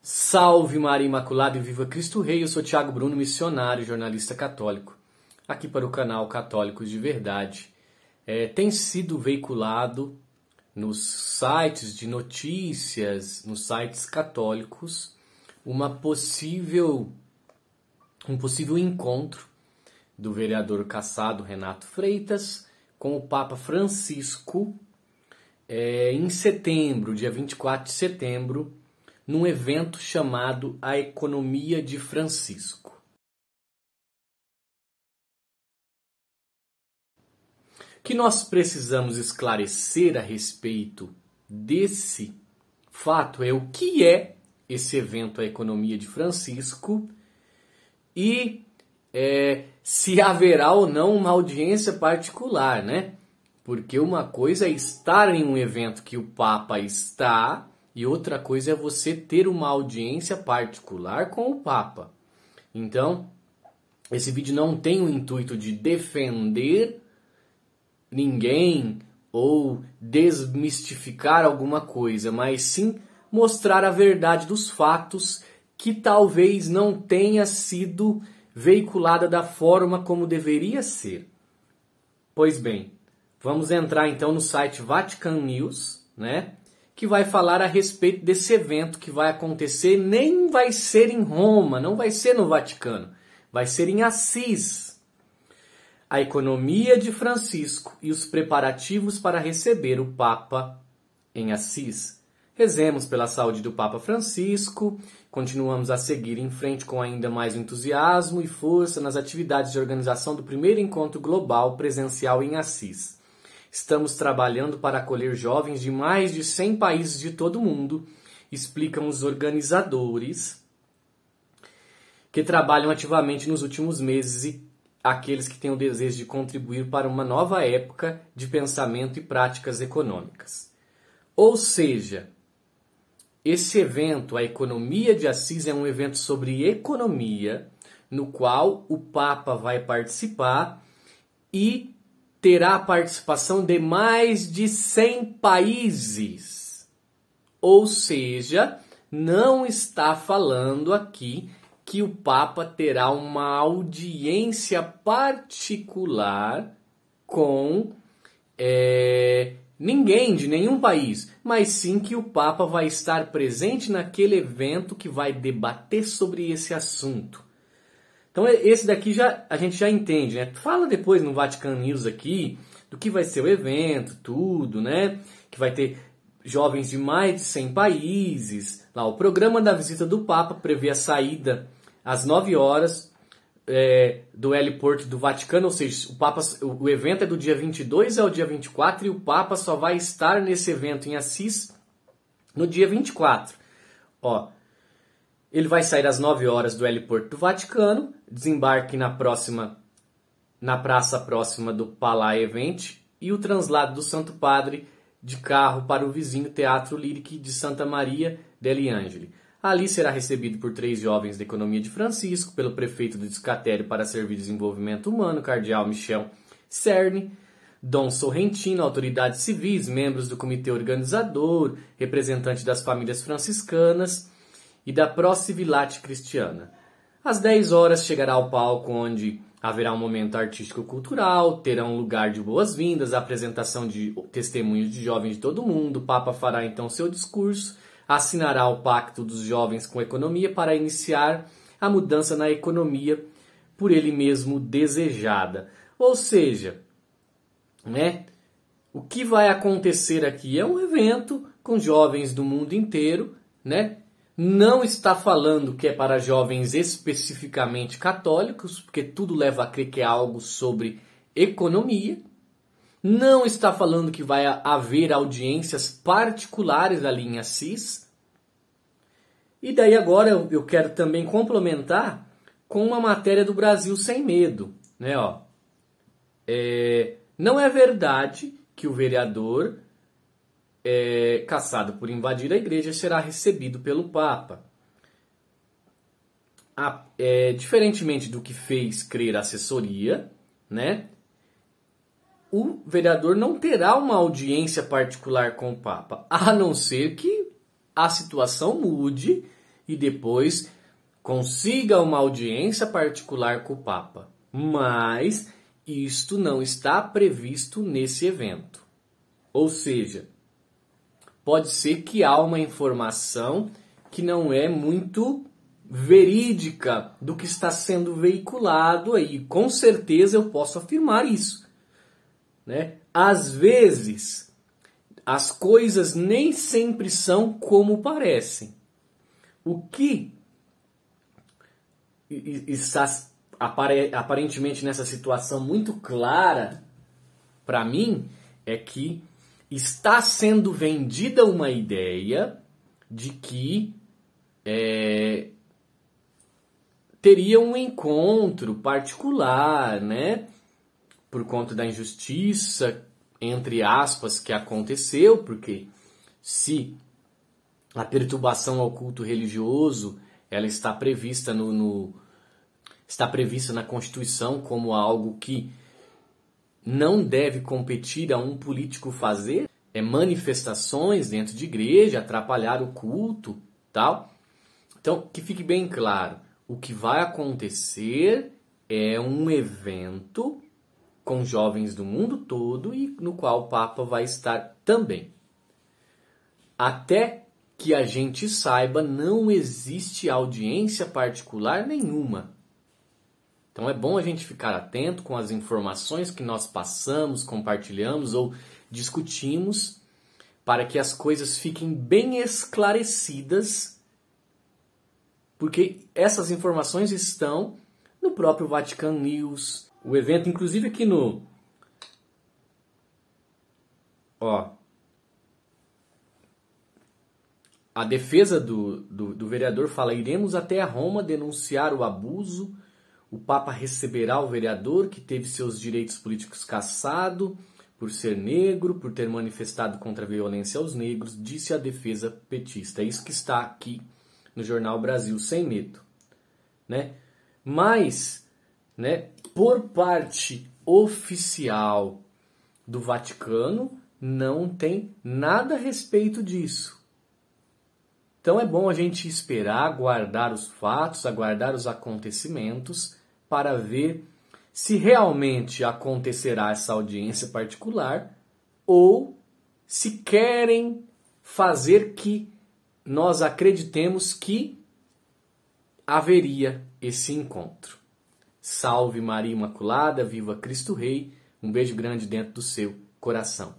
Salve Maria Imaculada e viva Cristo Rei! Eu sou Tiago Bruno, missionário, jornalista católico, aqui para o canal Católicos de Verdade. É, tem sido veiculado nos sites de notícias, nos sites católicos, uma possível um possível encontro do vereador caçado Renato Freitas com o Papa Francisco é, em setembro, dia 24 de setembro, num evento chamado A Economia de Francisco. O que nós precisamos esclarecer a respeito desse fato é o que é esse evento A Economia de Francisco e é, se haverá ou não uma audiência particular, né? Porque uma coisa é estar em um evento que o Papa está e outra coisa é você ter uma audiência particular com o Papa. Então, esse vídeo não tem o intuito de defender ninguém ou desmistificar alguma coisa, mas sim mostrar a verdade dos fatos que talvez não tenha sido veiculada da forma como deveria ser. Pois bem, vamos entrar então no site Vatican News, né? que vai falar a respeito desse evento que vai acontecer, nem vai ser em Roma, não vai ser no Vaticano, vai ser em Assis. A economia de Francisco e os preparativos para receber o Papa em Assis. Rezemos pela saúde do Papa Francisco, continuamos a seguir em frente com ainda mais entusiasmo e força nas atividades de organização do primeiro encontro global presencial em Assis. Estamos trabalhando para acolher jovens de mais de 100 países de todo o mundo, explicam os organizadores que trabalham ativamente nos últimos meses e aqueles que têm o desejo de contribuir para uma nova época de pensamento e práticas econômicas. Ou seja, esse evento, a Economia de Assis, é um evento sobre economia, no qual o Papa vai participar e terá participação de mais de 100 países. Ou seja, não está falando aqui que o Papa terá uma audiência particular com é, ninguém de nenhum país, mas sim que o Papa vai estar presente naquele evento que vai debater sobre esse assunto. Então é, esse daqui já a gente já entende, né? Fala depois no Vatican News aqui do que vai ser o evento, tudo, né? Que vai ter jovens de mais de 100 países. Lá o programa da visita do Papa prevê a saída às 9 horas é, do heliporto do Vaticano, ou seja, o Papa, o, o evento é do dia 22 ao dia 24 e o Papa só vai estar nesse evento em Assis no dia 24. Ó, ele vai sair às 9 horas do heliporto do Vaticano, desembarque na próxima na praça próxima do Palá Event e o translado do Santo Padre de carro para o vizinho Teatro Lírico de Santa Maria degli Angeli. Ali será recebido por três jovens da economia de Francisco, pelo prefeito do Discatério para Servir Desenvolvimento Humano, Cardeal Michel Cerne, Dom Sorrentino, autoridades civis, membros do comitê organizador, representante das famílias franciscanas, e da Procivilate Cristiana. Às 10 horas chegará ao palco onde haverá um momento artístico-cultural, terá um lugar de boas-vindas, apresentação de testemunhos de jovens de todo mundo, o Papa fará então seu discurso, assinará o Pacto dos Jovens com a Economia para iniciar a mudança na economia por ele mesmo desejada. Ou seja, né? O que vai acontecer aqui é um evento com jovens do mundo inteiro, né? não está falando que é para jovens especificamente católicos, porque tudo leva a crer que é algo sobre economia. Não está falando que vai haver audiências particulares da linha cis E daí agora eu quero também complementar com uma matéria do Brasil Sem Medo. Né, ó. É, não é verdade que o vereador é, caçado por invadir a igreja será recebido pelo Papa. A, é, diferentemente do que fez crer a assessoria, né, o vereador não terá uma audiência particular com o Papa, a não ser que a situação mude e depois consiga uma audiência particular com o Papa. Mas isto não está previsto nesse evento. Ou seja, pode ser que há uma informação que não é muito verídica do que está sendo veiculado aí. Com certeza eu posso afirmar isso. Né? Às vezes, as coisas nem sempre são como parecem. O que está aparentemente nessa situação muito clara para mim é que está sendo vendida uma ideia de que é, teria um encontro particular, né? Por conta da injustiça, entre aspas, que aconteceu, porque se a perturbação ao culto religioso ela está prevista no, no está prevista na Constituição como algo que não deve competir a um político fazer é, manifestações dentro de igreja, atrapalhar o culto, tal. Então, que fique bem claro, o que vai acontecer é um evento com jovens do mundo todo e no qual o Papa vai estar também. Até que a gente saiba, não existe audiência particular nenhuma então é bom a gente ficar atento com as informações que nós passamos, compartilhamos ou discutimos, para que as coisas fiquem bem esclarecidas, porque essas informações estão no próprio Vatican News. O evento, inclusive aqui no. Ó. A defesa do, do, do vereador fala: iremos até a Roma denunciar o abuso o Papa receberá o vereador que teve seus direitos políticos cassado por ser negro, por ter manifestado contra a violência aos negros, disse a defesa petista. É isso que está aqui no jornal Brasil Sem Medo, né? Mas, né, por parte oficial do Vaticano, não tem nada a respeito disso. Então é bom a gente esperar, aguardar os fatos, aguardar os acontecimentos para ver se realmente acontecerá essa audiência particular ou se querem fazer que nós acreditemos que haveria esse encontro. Salve Maria Imaculada, viva Cristo Rei, um beijo grande dentro do seu coração.